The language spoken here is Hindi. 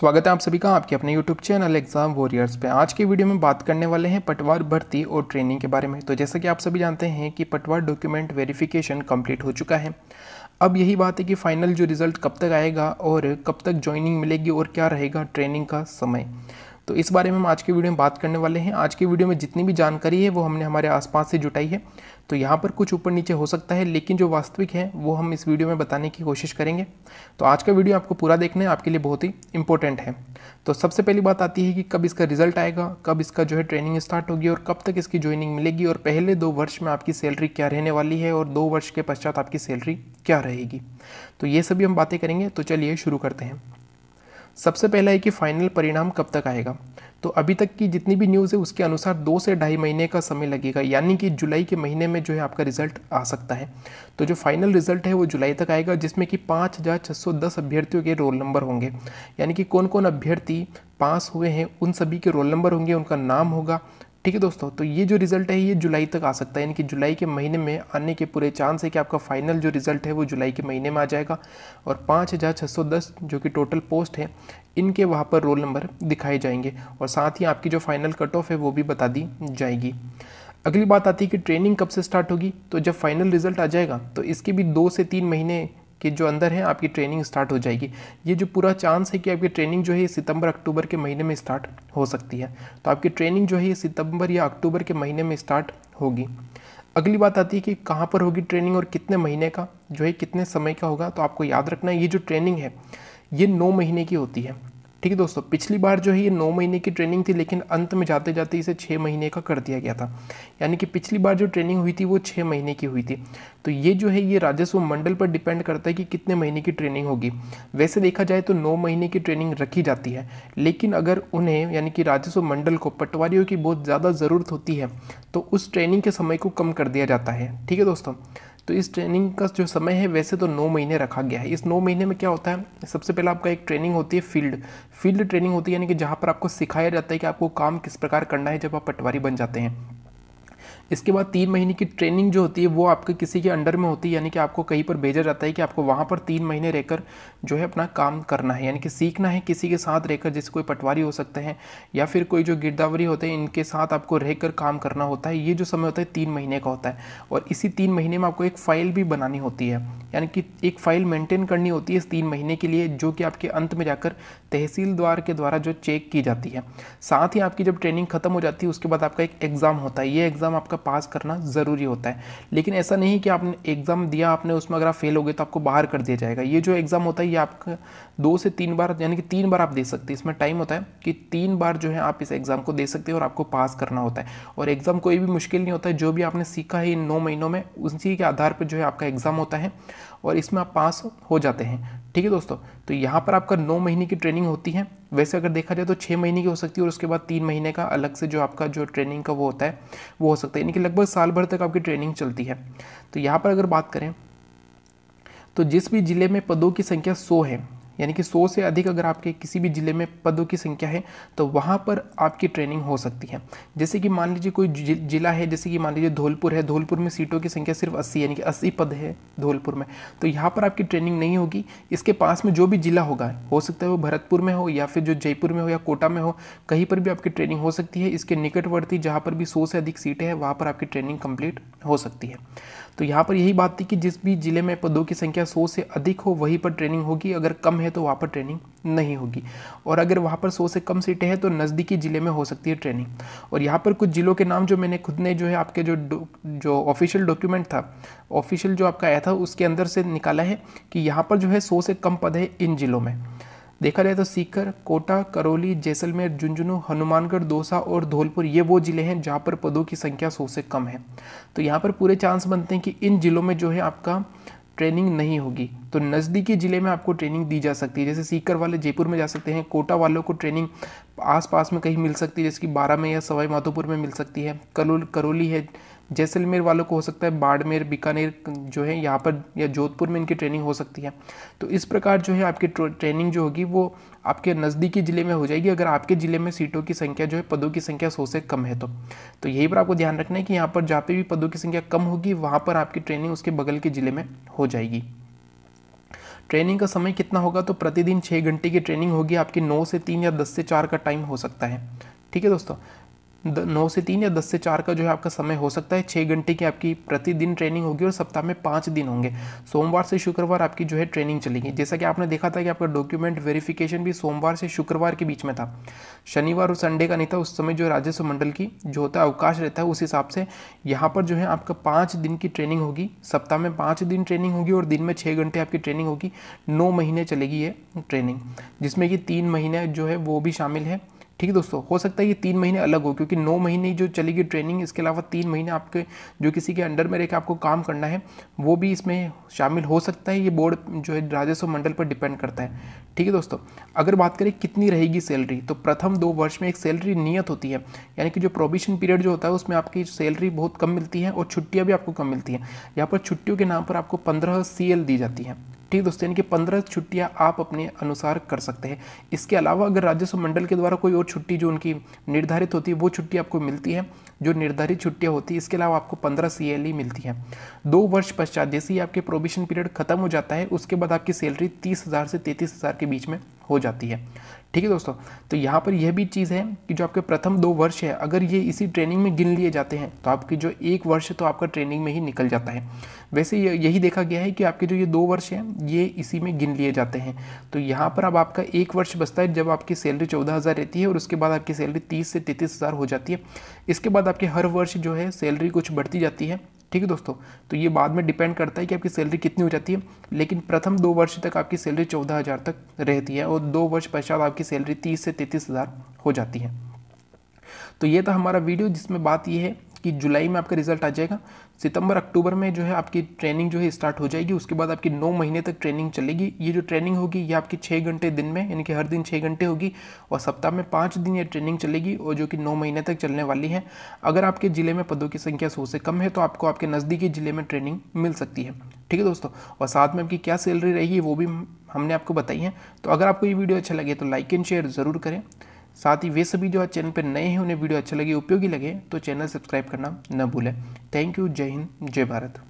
स्वागत है आप सभी का आपके अपने YouTube चैनल एग्जाम वॉरियर्स पे आज के वीडियो में बात करने वाले हैं पटवार भर्ती और ट्रेनिंग के बारे में तो जैसा कि आप सभी जानते हैं कि पटवार डॉक्यूमेंट वेरिफिकेशन कंप्लीट हो चुका है अब यही बात है कि फाइनल जो रिज़ल्ट कब तक आएगा और कब तक ज्वाइनिंग मिलेगी और क्या रहेगा ट्रेनिंग का समय तो इस बारे में हम आज की वीडियो में बात करने वाले हैं आज की वीडियो में जितनी भी जानकारी है वो हमने हमारे आसपास से जुटाई है तो यहाँ पर कुछ ऊपर नीचे हो सकता है लेकिन जो वास्तविक है वो हम इस वीडियो में बताने की कोशिश करेंगे तो आज का वीडियो आपको पूरा देखना है आपके लिए बहुत ही इंपॉर्टेंट है तो सबसे पहली बात आती है कि कब इसका रिजल्ट आएगा कब इसका जो है ट्रेनिंग स्टार्ट होगी और कब तक इसकी ज्वाइनिंग मिलेगी और पहले दो वर्ष में आपकी सैलरी क्या रहने वाली है और दो वर्ष के पश्चात आपकी सैलरी क्या रहेगी तो ये सभी हम बातें करेंगे तो चलिए शुरू करते हैं सबसे पहला है कि फाइनल परिणाम कब तक आएगा तो अभी तक की जितनी भी न्यूज़ है उसके अनुसार दो से ढाई महीने का समय लगेगा यानी कि जुलाई के महीने में जो है आपका रिजल्ट आ सकता है तो जो फाइनल रिजल्ट है वो जुलाई तक आएगा जिसमें कि पाँच हज़ार छः सौ दस अभ्यर्थियों के रोल नंबर होंगे यानी कि कौन कौन अभ्यर्थी पास हुए हैं उन सभी के रोल नंबर होंगे उनका नाम होगा ठीक है दोस्तों तो ये जो रिज़ल्ट है ये जुलाई तक आ सकता है यानी कि जुलाई के महीने में आने के पूरे चांस है कि आपका फाइनल जो रिज़ल्ट है वो जुलाई के महीने में आ जाएगा और पाँच हज़ार छः सौ दस जो कि टोटल पोस्ट है इनके वहाँ पर रोल नंबर दिखाए जाएंगे और साथ ही आपकी जो फाइनल कट ऑफ है वो भी बता दी जाएगी अगली बात आती है कि ट्रेनिंग कब से स्टार्ट होगी तो जब फाइनल रिज़ल्ट आ जाएगा तो इसके भी दो से तीन महीने के जो अंदर है आपकी ट्रेनिंग स्टार्ट हो जाएगी ये जो पूरा चांस है कि आपकी ट्रेनिंग जो है सितंबर अक्टूबर के महीने में स्टार्ट हो सकती है तो आपकी ट्रेनिंग जो है सितंबर या अक्टूबर के महीने में स्टार्ट होगी अगली बात आती है कि कहाँ पर होगी ट्रेनिंग और कितने महीने का जो है कितने समय का होगा तो आपको याद रखना है ये जो ट्रेनिंग है ये नौ महीने की होती है ठीक है दोस्तों पिछली बार जो है ये नौ महीने की ट्रेनिंग थी लेकिन अंत में जाते जाते इसे छः महीने का कर दिया गया था यानी कि पिछली बार जो ट्रेनिंग हुई थी वो छः महीने की हुई थी तो ये जो है ये राजस्व मंडल पर डिपेंड करता है कि कितने महीने की ट्रेनिंग होगी वैसे देखा जाए तो नौ महीने की ट्रेनिंग रखी जाती है लेकिन अगर उन्हें यानी कि राजस्व मंडल को पटवारियों की बहुत ज़्यादा ज़रूरत होती है तो उस ट्रेनिंग के समय को कम कर दिया जाता है ठीक है दोस्तों तो इस ट्रेनिंग का जो समय है वैसे तो नौ महीने रखा गया है इस नौ महीने में क्या होता है सबसे पहले आपका एक ट्रेनिंग होती है फील्ड फील्ड ट्रेनिंग होती है यानी कि जहाँ पर आपको सिखाया जाता है कि आपको काम किस प्रकार करना है जब आप पटवारी बन जाते हैं इसके बाद तीन महीने की ट्रेनिंग जो होती है वो आपके किसी के अंडर में होती है यानी कि आपको कहीं पर भेजा जाता है कि आपको वहाँ पर तीन महीने रहकर जो है अपना काम करना है यानी कि सीखना है किसी के साथ रहकर जैसे कोई पटवारी हो सकते हैं या फिर कोई जो गिरदावरी होते हैं इनके साथ आपको रहकर काम करना होता है ये जो समय होता है तीन महीने का होता है और इसी तीन महीने में आपको एक फ़ाइल भी बनानी होती है यानी कि एक फ़ाइल मेंटेन करनी होती है इस तीन महीने के लिए जो कि आपके अंत में जाकर तहसील द्वार के द्वारा जो चेक की जाती है साथ ही आपकी जब ट्रेनिंग ख़त्म हो जाती है उसके बाद आपका एक एग्ज़ाम होता है ये एग्ज़ाम आपका का पास करना ज़रूरी होता है लेकिन ऐसा नहीं कि आपने एग्ज़ाम दिया आपने उसमें अगर आप फेल हो गए तो आपको बाहर कर दिया जाएगा ये जो एग्ज़ाम होता है ये आपका दो से तीन बार यानी कि तीन बार आप दे सकते हैं इसमें टाइम होता है कि तीन बार जो है आप इस एग्ज़ाम को दे सकते हैं और आपको पास करना होता है और एग्ज़ाम कोई भी मुश्किल नहीं होता है जो भी आपने सीखा है इन नौ महीनों में उसी के आधार पर जो है आपका एग्ज़ाम होता है और इसमें आप पास हो जाते हैं ठीक है दोस्तों तो यहाँ पर आपका नौ महीने की ट्रेनिंग होती है वैसे अगर देखा जाए तो छः महीने की हो सकती है और उसके बाद तीन महीने का अलग से जो आपका जो ट्रेनिंग का वो होता है वो हो सकता है यानी कि लगभग साल भर तक आपकी ट्रेनिंग चलती है तो यहाँ पर अगर बात करें तो जिस भी ज़िले में पदों की संख्या सौ है यानी कि सौ से अधिक अगर आपके किसी भी ज़िले में पदों की संख्या है तो वहाँ पर आपकी ट्रेनिंग हो सकती है जैसे कि मान लीजिए कोई जिला है जैसे कि मान लीजिए धौलपुर है धौलपुर में सीटों की संख्या सिर्फ अस्सी यानी कि अस्सी पद है धौलपुर में तो यहाँ पर आपकी ट्रेनिंग नहीं होगी इसके पास में जो भी ज़िला होगा हो सकता है वो भरतपुर में हो या फिर जो जयपुर में हो या कोटा में हो कहीं पर भी आपकी ट्रेनिंग हो सकती है इसके निकटवर्ती जहाँ पर भी सौ से अधिक सीटें हैं वहाँ पर आपकी ट्रेनिंग कंप्लीट हो सकती है तो यहाँ पर यही बात थी कि जिस भी ज़िले में पदों की संख्या सौ से अधिक हो वहीं पर ट्रेनिंग होगी अगर कम है तो वहाँ पर ट्रेनिंग नहीं होगी और अगर वहाँ पर सौ से कम सीटें हैं तो नज़दीकी ज़िले में हो सकती है ट्रेनिंग और यहाँ पर कुछ ज़िलों के नाम जो मैंने खुद ने जो है आपके जो जो ऑफिशियल डॉक्यूमेंट था ऑफिशियल जो आपका आया था उसके अंदर से निकाला है कि यहाँ पर जो है सौ से कम पद है इन ज़िलों में देखा जाए तो सीकर कोटा करौली जैसलमेर झुंझुनू हनुमानगढ़ दौसा और धौलपुर ये वो ज़िले हैं जहाँ पर पदों की संख्या सौ से कम है तो यहाँ पर पूरे चांस बनते हैं कि इन ज़िलों में जो है आपका ट्रेनिंग नहीं होगी तो नज़दीकी ज़िले में आपको ट्रेनिंग दी जा सकती है जैसे सीकर वाले जयपुर में जा सकते हैं कोटा वालों को ट्रेनिंग आसपास में कहीं मिल सकती है जैसे कि बारह में या सवाई माधोपुर में मिल सकती है करौली है जैसलमेर वालों को हो सकता है बाड़मेर बीकानेर जो है यहाँ पर या जोधपुर में इनकी ट्रेनिंग हो सकती है तो इस प्रकार जो है आपकी ट्रेनिंग जो होगी वो आपके नज़दीकी ज़िले में हो जाएगी अगर आपके ज़िले में सीटों की संख्या जो है पदों की संख्या सौ से कम है तो तो यही पर आपको ध्यान रखना है कि यहाँ पर जहाँ पे भी पदों की संख्या कम होगी वहाँ पर आपकी ट्रेनिंग उसके बगल के ज़िले में हो जाएगी ट्रेनिंग का समय कितना होगा तो प्रतिदिन छः घंटे की ट्रेनिंग होगी आपकी नौ से तीन या दस से चार का टाइम हो सकता है ठीक है दोस्तों नौ से तीन या दस से चार का जो है आपका समय हो सकता है छः घंटे की आपकी प्रतिदिन ट्रेनिंग होगी और सप्ताह में पाँच दिन होंगे सोमवार से शुक्रवार आपकी जो है ट्रेनिंग चलेगी जैसा कि आपने देखा था कि आपका डॉक्यूमेंट वेरिफिकेशन भी सोमवार से शुक्रवार के बीच में था शनिवार और संडे का नहीं था उस समय जो राजस्व मंडल की जो होता है अवकाश रहता है उस हिसाब से यहाँ पर जो है आपका पाँच दिन की ट्रेनिंग होगी सप्ताह में पाँच दिन ट्रेनिंग होगी और दिन में छः घंटे आपकी ट्रेनिंग होगी नौ महीने चलेगी ये ट्रेनिंग जिसमें कि तीन महीने जो है वो भी शामिल है ठीक है दोस्तों हो सकता है ये तीन महीने अलग हो क्योंकि नौ महीने जो चलेगी ट्रेनिंग इसके अलावा तीन महीने आपके जो किसी के अंडर में रहकर आपको काम करना है वो भी इसमें शामिल हो सकता है ये बोर्ड जो है राजस्व मंडल पर डिपेंड करता है ठीक है दोस्तों अगर बात करें कितनी रहेगी सैलरी तो प्रथम दो वर्ष में एक सैलरी नियत होती है यानी कि जो प्रोबिशन पीरियड जो होता है उसमें आपकी सैलरी बहुत कम मिलती है और छुट्टियाँ भी आपको कम मिलती हैं यहाँ पर छुट्टियों के नाम पर आपको पंद्रह सी दी जाती है ठीक दोस्तों यानी कि पंद्रह छुट्टियां आप अपने अनुसार कर सकते हैं इसके अलावा अगर राजस्व मंडल के द्वारा कोई और छुट्टी जो उनकी निर्धारित होती है वो छुट्टी आपको मिलती है जो निर्धारित छुट्टियाँ होती है इसके अलावा आपको पंद्रह सी e मिलती है दो वर्ष पश्चात जैसे ही आपके प्रोबेशन पीरियड खत्म हो जाता है उसके बाद आपकी सैलरी तीस हज़ार से तैंतीस हज़ार के बीच में हो जाती है ठीक है दोस्तों तो यहाँ पर यह भी चीज़ है कि जो आपके प्रथम दो वर्ष है अगर ये इसी ट्रेनिंग में गिन लिए जाते हैं तो आपकी जो एक वर्ष तो आपका ट्रेनिंग में ही निकल जाता है वैसे यही देखा गया है कि आपके जो ये दो वर्ष हैं ये इसी में गिन लिए जाते हैं तो यहाँ पर अब आपका एक वर्ष बचता है जब आपकी सैलरी चौदह हज़ार रहती है और उसके बाद आपकी सैलरी तीस से तैंतीस हज़ार हो जाती है इसके बाद आपके हर वर्ष जो है सैलरी कुछ बढ़ती जाती है ठीक है दोस्तों तो ये बाद में डिपेंड करता है कि आपकी सैलरी कितनी हो जाती है लेकिन प्रथम दो वर्ष तक आपकी सैलरी चौदह हज़ार तक रहती है और दो वर्ष पश्चात आपकी सैलरी तीस से तैंतीस हज़ार हो जाती है तो ये था हमारा वीडियो जिसमें बात ये है कि जुलाई में आपका रिजल्ट आ जाएगा सितंबर अक्टूबर में जो है आपकी ट्रेनिंग जो है स्टार्ट हो जाएगी उसके बाद आपकी नौ महीने तक ट्रेनिंग चलेगी ये जो ट्रेनिंग होगी ये आपकी छः घंटे दिन में यानी कि हर दिन छः घंटे होगी और सप्ताह में पाँच दिन ये ट्रेनिंग चलेगी और जो कि नौ महीने तक चलने वाली है अगर आपके ज़िले में पदों की संख्या सौ से कम है तो आपको आपके नज़दीकी ज़िले में ट्रेनिंग मिल सकती है ठीक है दोस्तों और साथ में आपकी क्या सैलरी रहेगी वो भी हमने आपको बताई है तो अगर आपको ये वीडियो अच्छा लगे तो लाइक एंड शेयर ज़रूर करें साथ ही वे सभी जो है चैनल पर नए हैं उन्हें वीडियो अच्छा लगे उपयोगी लगे तो चैनल सब्सक्राइब करना न भूलें थैंक यू जय हिंद जय भारत